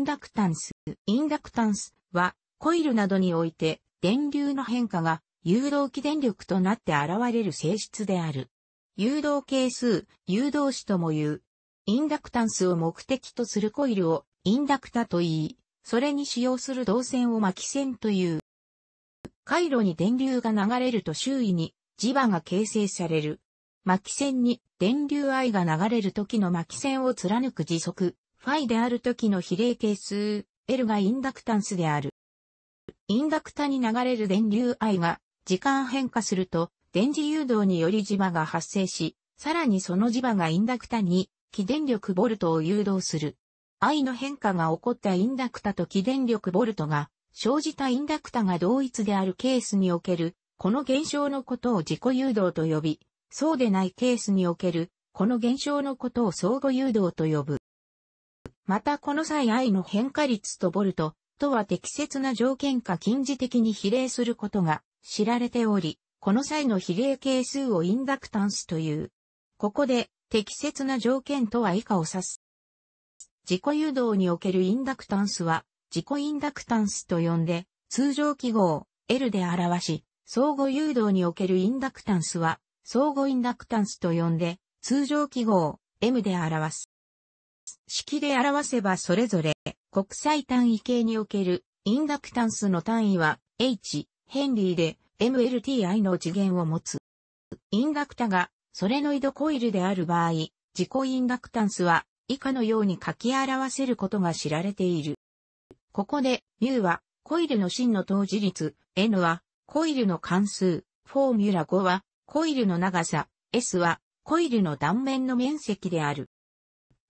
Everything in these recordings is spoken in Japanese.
インダクタンス。インダクタンスは、コイルなどにおいて、電流の変化が、誘導起電力となって現れる性質である。誘導係数、誘導子とも言う。インダクタンスを目的とするコイルを、インダクタと言い、それに使用する導線を巻き線という。回路に電流が流れると周囲に磁場が形成される。巻き線に電流 I が流れる時の巻き線を貫く時速ファイである時の比例係数、L がインダクタンスである。インダクタに流れる電流 I が時間変化すると電磁誘導により磁場が発生し、さらにその磁場がインダクタに起電力ボルトを誘導する。I の変化が起こったインダクタと起電力ボルトが生じたインダクタが同一であるケースにおける、この現象のことを自己誘導と呼び、そうでないケースにおける、この現象のことを相互誘導と呼ぶ。またこの際 I の変化率とボルトとは適切な条件か近似的に比例することが知られており、この際の比例係数をインダクタンスという。ここで適切な条件とは以下を指す。自己誘導におけるインダクタンスは自己インダクタンスと呼んで通常記号 L で表し、相互誘導におけるインダクタンスは相互インダクタンスと呼んで通常記号 M で表す。式で表せばそれぞれ国際単位系におけるインダクタンスの単位は H、ヘンリーで MLTI の次元を持つ。インダクタがソレノイドコイルである場合、自己インダクタンスは以下のように書き表せることが知られている。ここで、μ はコイルの真の投時率、n はコイルの関数、フォーミュラ5はコイルの長さ、s はコイルの断面の面積である。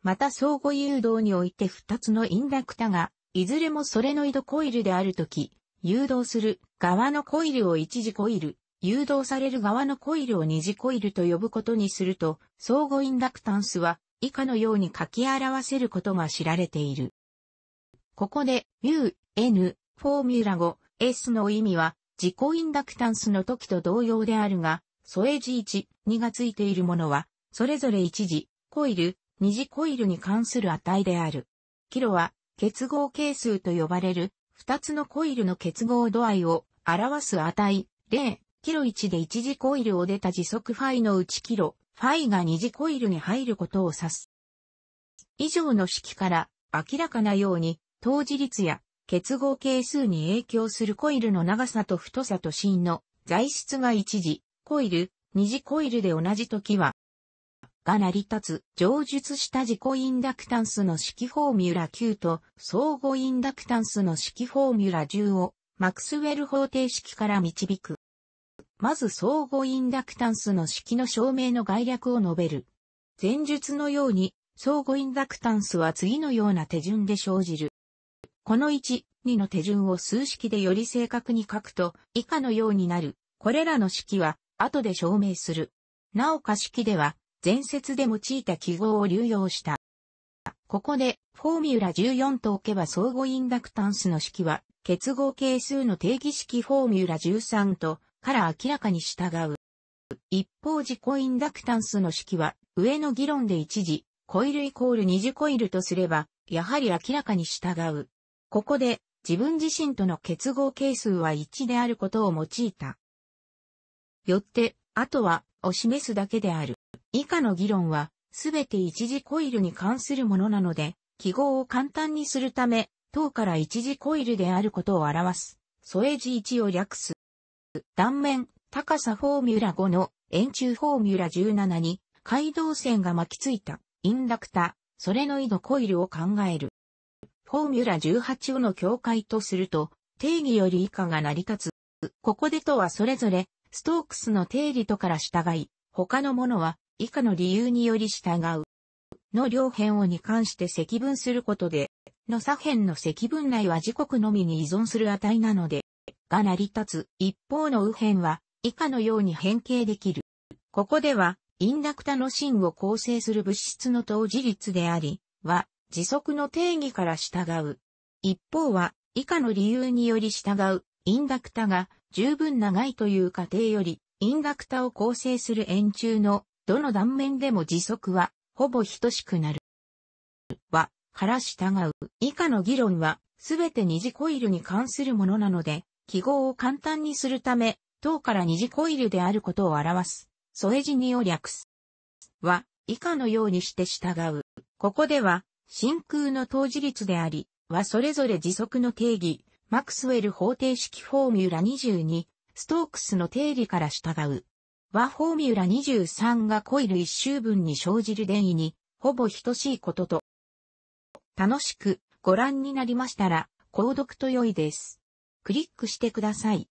また相互誘導において2つのインダクタが、いずれもソレノイドコイルであるとき、誘導する側のコイルを一次コイル、誘導される側のコイルを二次コイルと呼ぶことにすると、相互インダクタンスは以下のように書き表せることが知られている。ここで、U、N、フォーミュラ5、S の意味は、自己インダクタンスの時と同様であるが、添え字1、2がついているものは、それぞれ一次、コイル、二次コイルに関する値である。キロは結合係数と呼ばれる二つのコイルの結合度合いを表す値、例、キロ1で一次コイルを出た時速ファイのうちキロ、ファイが二次コイルに入ることを指す。以上の式から明らかなように、当時率や結合係数に影響するコイルの長さと太さと芯の材質が一次、コイル、二次コイルで同じ時はが成り立つ、上述した自己インダクタンスの式フォーミュラ9と相互インダクタンスの式フォーミュラ10をマクスウェル方程式から導く。まず相互インダクタンスの式の証明の概略を述べる。前述のように、相互インダクタンスは次のような手順で生じる。この1、2の手順を数式でより正確に書くと、以下のようになる。これらの式は、後で証明する。なおか式では、前説で用いた記号を流用した。ここで、フォーミュラ14と置けば相互インダクタンスの式は、結合係数の定義式フォーミュラ13と、から明らかに従う。一方自己インダクタンスの式は、上の議論で一時、コイルイコール二次コイルとすれば、やはり明らかに従う。ここで、自分自身との結合係数は1であることを用いた。よって、あとは、を示すだけである。以下の議論は、すべて一次コイルに関するものなので、記号を簡単にするため、等から一次コイルであることを表す。ソエジ1を略す。断面、高さフォーミュラ5の円柱フォーミュラ17に、回動線が巻きついた、インダクタ、それの井のコイルを考える。フォーミュラ18をの境界とすると、定義より以下が成り立つ。ここでとはそれぞれ、ストークスの定理とから従い、他のものは以下の理由により従う。の両辺をに関して積分することで、の左辺の積分内は時刻のみに依存する値なので、が成り立つ。一方の右辺は、以下のように変形できる。ここでは、インダクタの芯を構成する物質の等時率であり、は、時速の定義から従う。一方は、以下の理由により従う、インダクタが十分長いという過程より、インダクタを構成する円柱のどの断面でも時速は、ほぼ等しくなる。は、から従う。以下の議論は、すべて二次コイルに関するものなので、記号を簡単にするため、等から二次コイルであることを表す。添え字にを略す。は、以下のようにして従う。ここでは、真空の等時率であり、はそれぞれ時速の定義、マクスウェル方程式フォーミュラ22、ストークスの定理から従う。和フォーミュラ23がコイル一周分に生じる電位に、ほぼ等しいことと。楽しくご覧になりましたら、購読と良いです。クリックしてください。